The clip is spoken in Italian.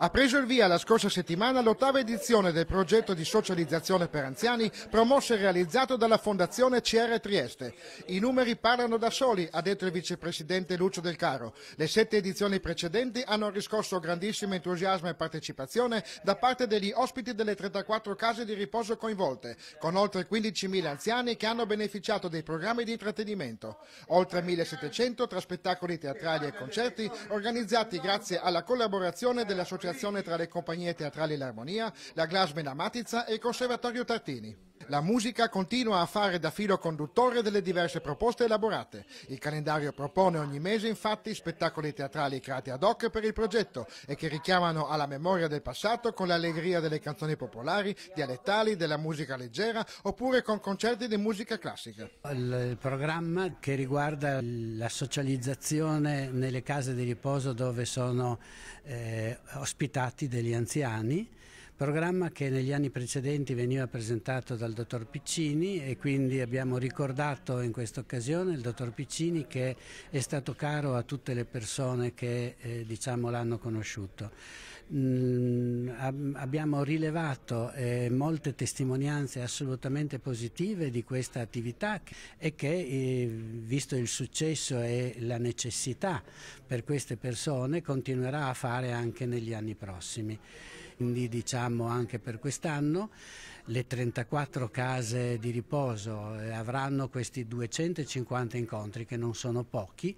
Ha preso il via la scorsa settimana l'ottava edizione del progetto di socializzazione per anziani promosso e realizzato dalla Fondazione CR Trieste. I numeri parlano da soli, ha detto il vicepresidente Lucio Del Caro. Le sette edizioni precedenti hanno riscosso grandissimo entusiasmo e partecipazione da parte degli ospiti delle 34 case di riposo coinvolte, con oltre 15.000 anziani che hanno beneficiato dei programmi di intrattenimento. Oltre 1.700 tra spettacoli teatrali e concerti organizzati grazie alla collaborazione della società un'associazione tra le compagnie teatrali L'Armonia, la Glasbena Matizza e il Conservatorio Tartini. La musica continua a fare da filo conduttore delle diverse proposte elaborate. Il calendario propone ogni mese infatti spettacoli teatrali creati ad hoc per il progetto e che richiamano alla memoria del passato con l'allegria delle canzoni popolari, dialettali, della musica leggera oppure con concerti di musica classica. Il programma che riguarda la socializzazione nelle case di riposo dove sono eh, ospitati degli anziani programma che negli anni precedenti veniva presentato dal dottor Piccini e quindi abbiamo ricordato in questa occasione il dottor Piccini che è stato caro a tutte le persone che eh, diciamo, l'hanno conosciuto. Mm, ab abbiamo rilevato eh, molte testimonianze assolutamente positive di questa attività e che eh, visto il successo e la necessità per queste persone continuerà a fare anche negli anni prossimi. Quindi diciamo anche per quest'anno le 34 case di riposo eh, avranno questi 250 incontri che non sono pochi